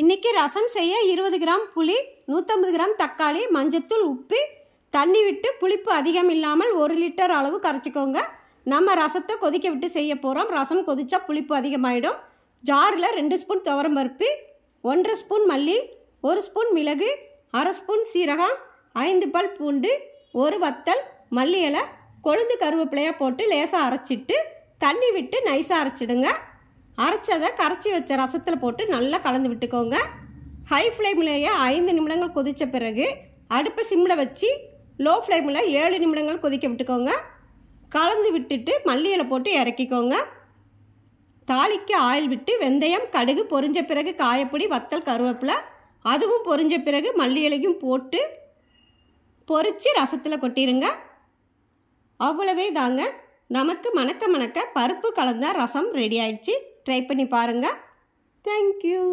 இன்றைக்கி ரசம் செய்ய இருபது கிராம் புளி நூற்றம்பது கிராம் தக்காளி மஞ்சத்தூள் உப்பு தண்ணி விட்டு புளிப்பு அதிகம் இல்லாமல் ஒரு லிட்டர் அளவு கரைச்சிக்கோங்க நம்ம ரசத்தை கொதிக்க விட்டு செய்ய போகிறோம் ரசம் கொதித்தா புளிப்பு அதிகமாகிடும் ஜாரில் ரெண்டு ஸ்பூன் துவரம் பருப்பு ஒன்றரை ஸ்பூன் மல்லி ஒரு ஸ்பூன் மிளகு அரை ஸ்பூன் சீரகம் ஐந்து பல் பூண்டு ஒரு வத்தல் மல்லி இலை கொழுந்து கருவேப்பிலையாக போட்டு லேசாக அரைச்சிட்டு தண்ணி விட்டு நைஸாக அரைச்சிடுங்க அரைச்சதை கரைச்சி வச்ச ரசத்தில் போட்டு நல்லா கலந்து விட்டுக்கோங்க ஹை ஃப்ளேம்லேயே ஐந்து நிமிடங்கள் கொதித்த பிறகு அடுப்பை சிம்மில் வச்சு லோ ஃப்ளேமில் ஏழு நிமிடங்கள் கொதிக்க விட்டுக்கோங்க கலந்து விட்டுட்டு மல்லியில் போட்டு இறக்கிக்கோங்க தாலிக்கு ஆயில் விட்டு வெந்தயம் கடுகு பொறிஞ்ச பிறகு காயப்பொடி வத்தல் கருவேப்பிலை அதுவும் பொரிஞ்ச பிறகு மல்லி இலையும் போட்டு பொறிச்சு ரசத்தில் கொட்டிடுங்க அவ்வளவே தாங்க நமக்கு மணக்க மணக்க பருப்பு கலந்த ரசம் ரெடி ஆயிடுச்சு ட்ரை பண்ணி பாருங்கள் தேங்க்யூ